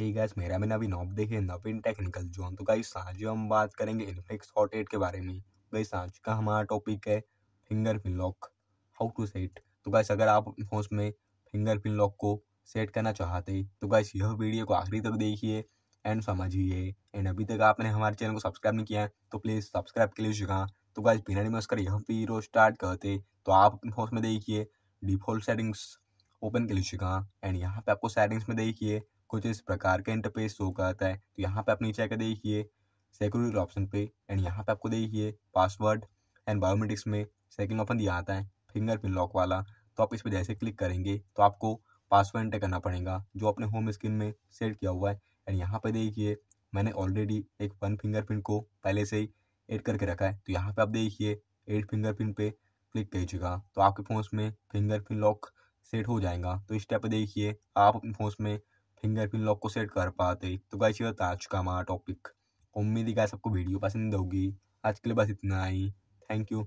हे hey मेरा मैंने अभी नॉब देखे नवीन टेक्निकल जोन तो गाइस आज हम बात करेंगे इनफेक्स हॉट एट के बारे में गाइस आज का हमारा टॉपिक है finger pin lock how to set तो गाइस अगर आप फोन में फिंगर पिन लॉक को सेट करना चाहते तो गाइस यह वीडियो को आखिरी तक देखिए एंड समझिए एंड अभी तक आपने हमारे चैनल को सब्सक्राइब नहीं किया है तो प्लीज़ सब्सक्राइब के लिए जगह तो गाइस बिना कर यह वीडियो स्टार्ट करते तो आप अपने फोन में देखिए डिफॉल्ट सेटिंग्स ओपन के लिए जगह एंड यहाँ पे आपको सेटिंग्स में देखिए कुछ इस प्रकार का इंटरफेस शो करता है तो यहाँ पे आप नीचे आकर देखिए सिक्योरिटी ऑप्शन पे एंड यहाँ पे आपको देखिए पासवर्ड एंड बायोमेट्रिक्स में सेकंड ऑप्शन दिया आता है फिंगरप्रिंट लॉक वाला तो आप इस पर जैसे क्लिक करेंगे तो आपको पासवर्ड एंटर करना पड़ेगा जो अपने होम स्क्रीन में सेट किया हुआ है एंड यहाँ पर देखिए मैंने ऑलरेडी एक वन फिंगरप्रिंट को पहले से ही एड करके रखा है तो यहाँ पे आप देखिए एड फिंगरप्रिंट पे क्लिक कीजिएगा तो आपके फ़ोन में फिंगरप्रिंट लॉक सेट हो जाएगा तो इस टाइप पर देखिए आप अपने फ़ोन में फिंगरप्रिंट लॉक को सेट कर पाते तो गाइस ये था आज का हमारा टॉपिक उम्मीद है गाइस आपको वीडियो पसंद होगी आज के लिए बस इतना ही थैंक यू